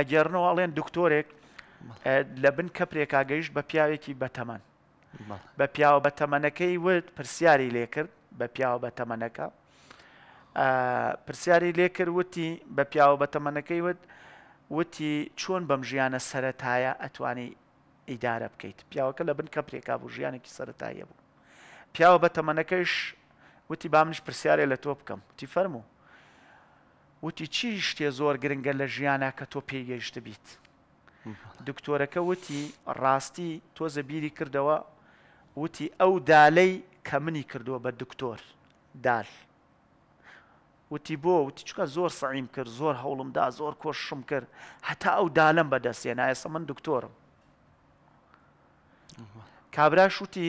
ئەگەرنەوە ئەڵێن دکتۆرێک لە بن کەپێکا گەیشت بە پیاوێکی بەتەمەن بە پیاوە بەتەمەنەکەی ورد پرسیاری لێکرد بە پیاوە بەتەمەنەکە پرسیاری لێکرد وتی بە پیاوە بەتەمەنەکەی ود وتی چۆن بەم ژیانە سەتایە ئەتوانی ئیدارە بکەیت پیاوەکە لە بن کەپێکا بوو ژیانێکی سەتایە بوو پیاوە بەتەمەنەکەش وتی با منش پرسیارێ لە تۆ بکەم وتی فەرموو وتی چی شتێ زۆر گرنگە لە ژیانە کە تۆ پێیگەیشت بیت دکتۆرەکە وتی ڕاستی تۆ زەبیری کردەوە وتی ئەو دالەی کە منی کردووە بە دکتۆر دال وتی بۆ وتی چکە زۆر سەعیم کرد زۆر هەوڵمدا زۆر کۆشم کرد هەتا ئەو دالم بەدەستێن ئایسە من دکتۆرم کابراش وتی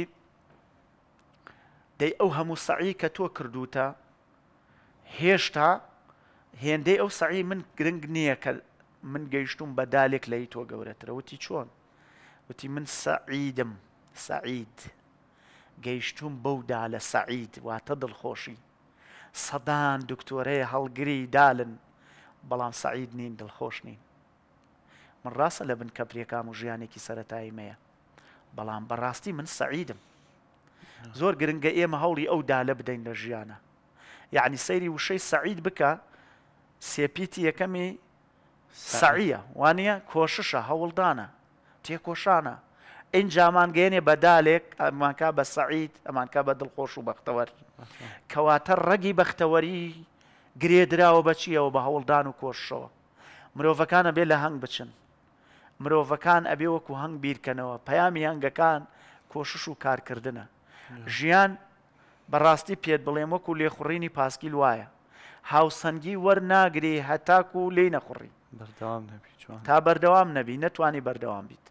دەی ئەو هەموو سەعی کە تۆ کردوتە هێشتا هێندەی ئەو سعی من گرنگ نییە کە من گەیشتوم بەدالێک لەی تۆ گەورەترە وتی چۆن وتی من سەعیدم سەعید گەیشتوم بەو دا لە سەعید واتە دڵخۆشی سەدان دکتۆرەیە هەڵگری دالن بەڵام سعید نین دڵخۆش نین من ڕاستە لە بن کەپریەکام و ژیانێکی سەتایمەیە بەڵام بەڕاستی من سەعیدم زۆر گرنگە ئێمە هەوڵی ئەو دالە بدەین لە ژیانە یعنی سەیری وشەی سعید بکە سێپیتی یەکەمی سەعە وانە کۆششە هەوڵدانە تێکۆشانە ئین جامانگەێنێ بەدالێک ئەمانکە بە سەعید ئەمانکە بە دڵخۆش و بەختەوەر کەواتە ڕەگی بەختەوەری گرێدراوە بەچیەوە بە هەوڵدان و کۆشەوە مرۆڤەکانە بێ لە هەنگ بچن مرۆڤەکان ئەبێ وەکو هەنگ بیرکەنەوە پەیامی هەنگەکان کۆشش و کارکردنە ژیان بەڕاستی پێت بڵێم وەکو لێخوڕینی پاسکیل وایە هاوسەنگی وەرناگرێ هەتاک و لێ نەخڕی تا بەردەوام نەبی نەتوانانی بەردەوام بیت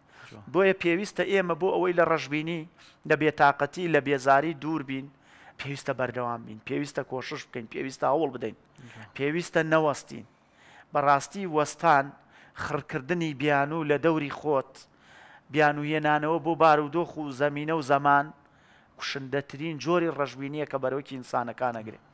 بۆیە پێویستە ئێمە بۆ ئەوەی لە ڕەشببینی لە بێتاقەتی لە بێزاری دوور بین پێویستە بەردەوام بین پێویستە کۆشش بکەین پێویستە هەوڵ بدەین پێویستە نەوەستین بەڕاستی وەستان خڕکردنی بیان و لە دەوری خۆت بیان و هێنانەوە بۆ بارودۆخ و زەمینە و زەمان کوشندەترین جۆری ڕژبینیە کە بەرەوەکی ئینسانەکانەگرێت.